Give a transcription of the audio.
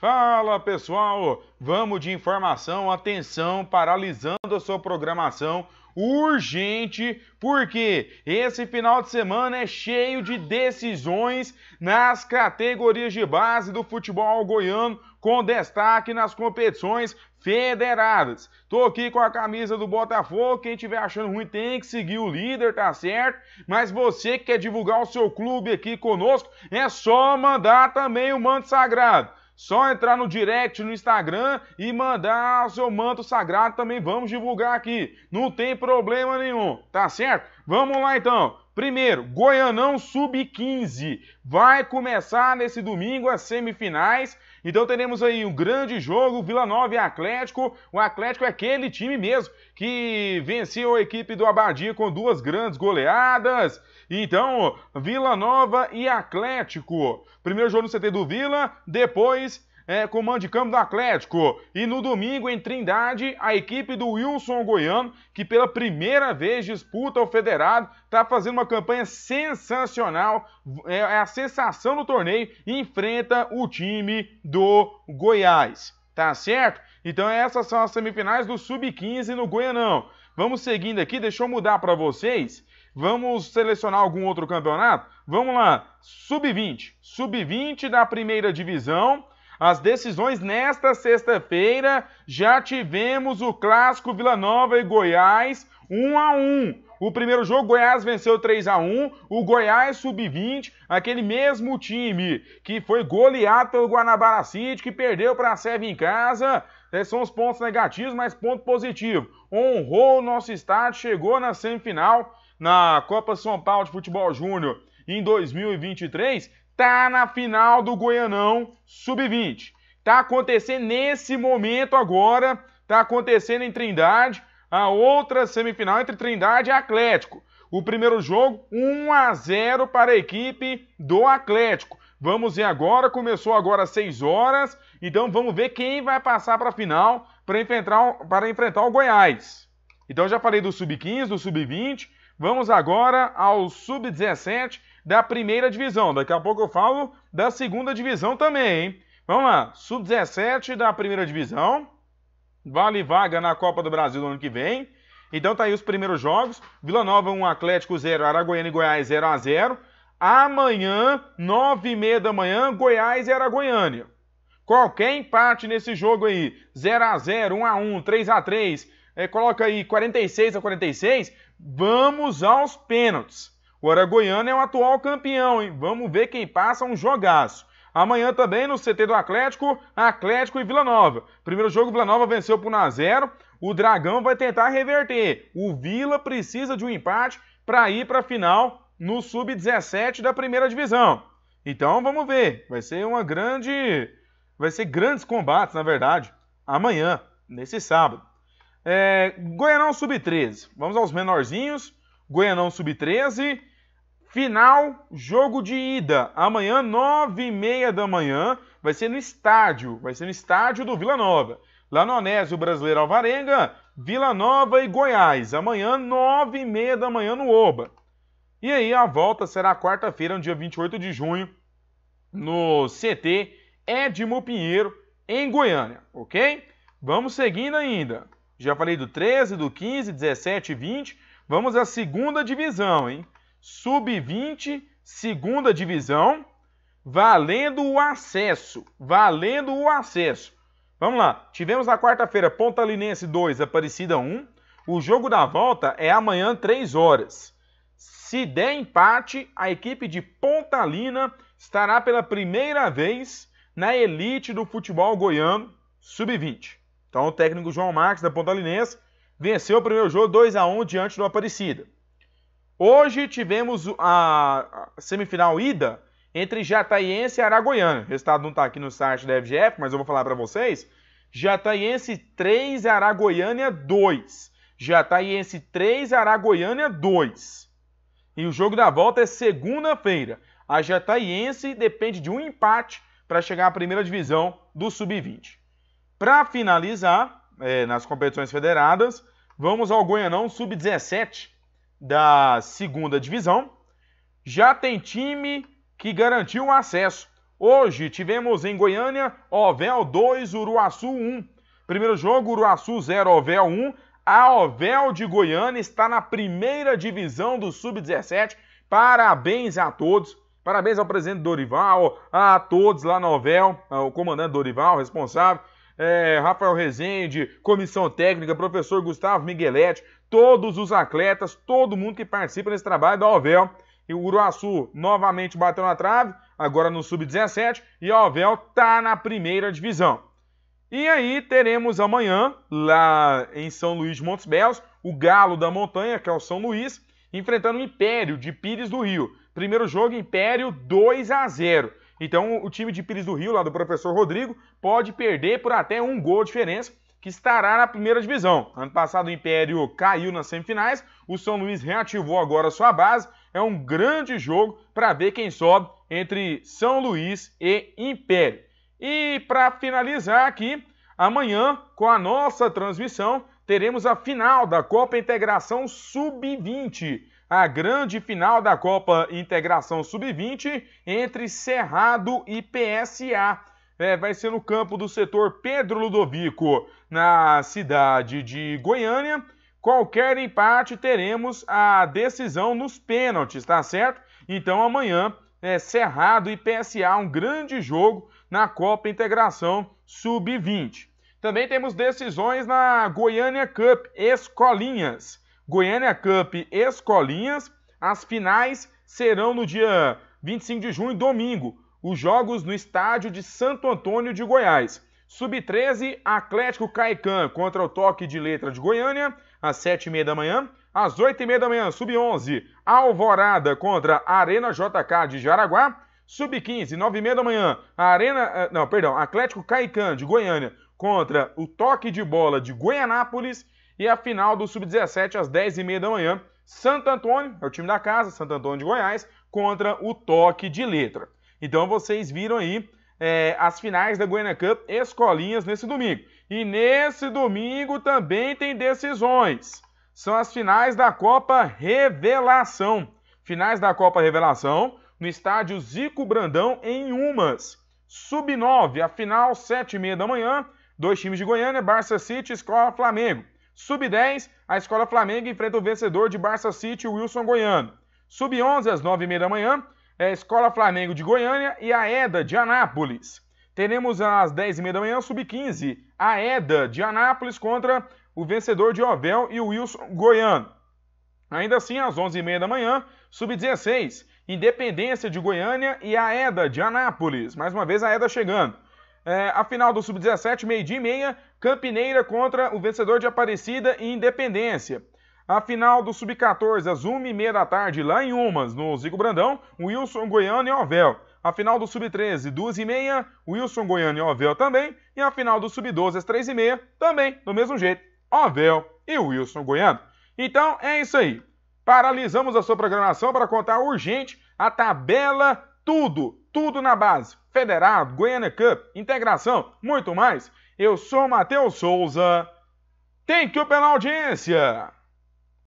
Fala pessoal, vamos de informação, atenção, paralisando a sua programação urgente, porque esse final de semana é cheio de decisões nas categorias de base do futebol goiano, com destaque nas competições federadas. Tô aqui com a camisa do Botafogo, quem tiver achando ruim tem que seguir o líder, tá certo? Mas você que quer divulgar o seu clube aqui conosco, é só mandar também o manto sagrado. Só entrar no direct no Instagram e mandar o seu manto sagrado também. Vamos divulgar aqui. Não tem problema nenhum, tá certo? Vamos lá então. Primeiro, Goianão Sub-15 vai começar nesse domingo as semifinais então teremos aí um grande jogo, Vila Nova e Atlético. O Atlético é aquele time mesmo que venceu a equipe do Abadia com duas grandes goleadas. Então, Vila Nova e Atlético. Primeiro jogo no CT do Vila, depois é, comando de campo do Atlético. E no domingo, em Trindade, a equipe do Wilson Goiano, que pela primeira vez disputa o Federado, está fazendo uma campanha sensacional. É, é a sensação do torneio enfrenta o time do Goiás. Tá certo? Então essas são as semifinais do Sub-15 no Goianão. Vamos seguindo aqui, deixa eu mudar para vocês. Vamos selecionar algum outro campeonato? Vamos lá. Sub-20. Sub-20 da primeira divisão. As decisões nesta sexta-feira já tivemos o clássico Vila Nova e Goiás 1 a 1. O primeiro jogo, Goiás venceu 3 a 1 O Goiás Sub-20, aquele mesmo time que foi goleado pelo Guanabara City, que perdeu para a Seve em casa. Esses é, são os pontos negativos, mas ponto positivo. Honrou o nosso estádio, chegou na semifinal na Copa São Paulo de Futebol Júnior em 2023 tá na final do Goianão Sub-20. Tá acontecendo nesse momento agora, tá acontecendo em Trindade, a outra semifinal entre Trindade e Atlético. O primeiro jogo, 1 a 0 para a equipe do Atlético. Vamos ver agora, começou agora às 6 horas, então vamos ver quem vai passar para a final para enfrentar, para enfrentar o Goiás. Então já falei do sub-15, do sub-20, vamos agora ao sub-17 da primeira divisão. Daqui a pouco eu falo da segunda divisão também, hein? Vamos lá, sub-17 da primeira divisão. Vale vaga na Copa do Brasil no ano que vem. Então tá aí os primeiros jogos. Vila Nova 1, Atlético 0, Aragoiana e Goiás 0 a 0 Amanhã, 9 h 30 da manhã, Goiás e Aragoiânia. Qualquer empate nesse jogo aí, 0 x 0 1 x 1 3 x 3 é, coloca aí 46 a 46 vamos aos pênaltis. O Aragoiano é o atual campeão, hein? Vamos ver quem passa um jogaço. Amanhã também no CT do Atlético, Atlético e Vila Nova. Primeiro jogo, Vila Nova venceu por 1x0. O Dragão vai tentar reverter. O Vila precisa de um empate para ir para a final no Sub-17 da primeira divisão. Então vamos ver. Vai ser uma grande. Vai ser grandes combates, na verdade, amanhã, nesse sábado. É... Goianão Sub-13. Vamos aos menorzinhos. Goianão Sub-13. Final, jogo de ida. Amanhã, nove e meia da manhã, vai ser no estádio. Vai ser no estádio do Vila Nova. Lá no Onésio Brasileiro Alvarenga, Vila Nova e Goiás. Amanhã, nove e meia da manhã no Oba. E aí, a volta será quarta-feira, no dia 28 de junho, no CT Edmo Pinheiro, em Goiânia, ok? Vamos seguindo ainda. Já falei do 13, do 15, 17 e 20. Vamos à segunda divisão, hein? sub-20, segunda divisão, valendo o acesso, valendo o acesso. Vamos lá, tivemos na quarta-feira Ponta Linense 2, Aparecida 1. O jogo da volta é amanhã, 3 horas. Se der empate, a equipe de Pontalina estará pela primeira vez na elite do futebol goiano sub-20. Então o técnico João Marques da Pontalinense venceu o primeiro jogo 2 a 1 diante do Aparecida. Hoje tivemos a semifinal ida entre Jataiense e Aragoiano. O resultado não está aqui no site da FGF, mas eu vou falar para vocês. Jataiense 3, Aragoiânia 2. Jataiense 3, Aragoiânia 2. E o jogo da volta é segunda-feira. A Jataiense depende de um empate para chegar à primeira divisão do Sub-20. Para finalizar, é, nas competições federadas, vamos ao Goianão Sub-17, da segunda divisão, já tem time que garantiu o acesso. Hoje tivemos em Goiânia Ovel 2, Uruaçu 1. Primeiro jogo, Uruaçu 0, Ovel 1. A Ovel de Goiânia está na primeira divisão do Sub-17. Parabéns a todos. Parabéns ao presidente Dorival, a todos lá na Ovel, ao comandante Dorival, responsável. É, Rafael Rezende, comissão técnica, professor Gustavo Migueletti, todos os atletas, todo mundo que participa desse trabalho da Ovel. E o Uruaçu novamente bateu na trave, agora no sub-17, e a Ovel tá na primeira divisão. E aí teremos amanhã, lá em São Luís de Montes Belos, o Galo da Montanha, que é o São Luís, enfrentando o Império de Pires do Rio. Primeiro jogo, Império 2 a 0. Então o time de Pires do Rio, lá do professor Rodrigo, pode perder por até um gol de diferença que estará na primeira divisão. Ano passado o Império caiu nas semifinais, o São Luís reativou agora sua base. É um grande jogo para ver quem sobe entre São Luís e Império. E para finalizar aqui, amanhã com a nossa transmissão teremos a final da Copa Integração Sub-20. A grande final da Copa Integração Sub-20 entre Cerrado e PSA é, vai ser no campo do setor Pedro Ludovico, na cidade de Goiânia. Qualquer empate teremos a decisão nos pênaltis, tá certo? Então amanhã é Cerrado e PSA, um grande jogo na Copa Integração Sub-20. Também temos decisões na Goiânia Cup Escolinhas. Goiânia Cup Escolinhas, as finais serão no dia 25 de junho, domingo os jogos no estádio de Santo Antônio de Goiás. Sub-13, Atlético Caican contra o Toque de Letra de Goiânia, às 7h30 da manhã. Às 8h30 da manhã, Sub-11, Alvorada contra Arena JK de Jaraguá. Sub-15, 9h30 da manhã, Arena... Eh, não, perdão, Atlético Caican de Goiânia contra o Toque de Bola de Goianápolis. E a final do Sub-17, às 10h30 da manhã, Santo Antônio, é o time da casa, Santo Antônio de Goiás, contra o Toque de Letra. Então vocês viram aí é, as finais da Goiânia Cup escolinhas nesse domingo. E nesse domingo também tem decisões. São as finais da Copa Revelação. Finais da Copa Revelação no estádio Zico Brandão em Umas. Sub-9, a final, 7h30 da manhã. Dois times de Goiânia, Barça City, Escola Flamengo. Sub-10, a Escola Flamengo enfrenta o vencedor de Barça City, Wilson Goiano. Sub-11, às 9h30 da manhã, é, Escola Flamengo de Goiânia e a EDA de Anápolis. Teremos às 10h30 da manhã, sub-15, a EDA de Anápolis contra o vencedor de Ovel e o Wilson Goiano. Ainda assim, às 11h30 da manhã, sub-16, Independência de Goiânia e a EDA de Anápolis. Mais uma vez a EDA chegando. É, a final do sub-17, meio-dia e meia, Campineira contra o vencedor de Aparecida e Independência. A final do Sub-14, às 1h30 da tarde, lá em Umas, no Zico Brandão, Wilson, Goiânia e Ovel. A final do Sub-13, 2h30, Wilson, Goiânia e Ovel também. E a final do Sub-12, às 3h30, também, do mesmo jeito, Ovel e Wilson Goiânia. Então, é isso aí. Paralisamos a sua programação para contar urgente a tabela, tudo, tudo na base. Federado, Goiânia Cup, integração, muito mais. Eu sou Matheus Souza. Tem que o pela audiência!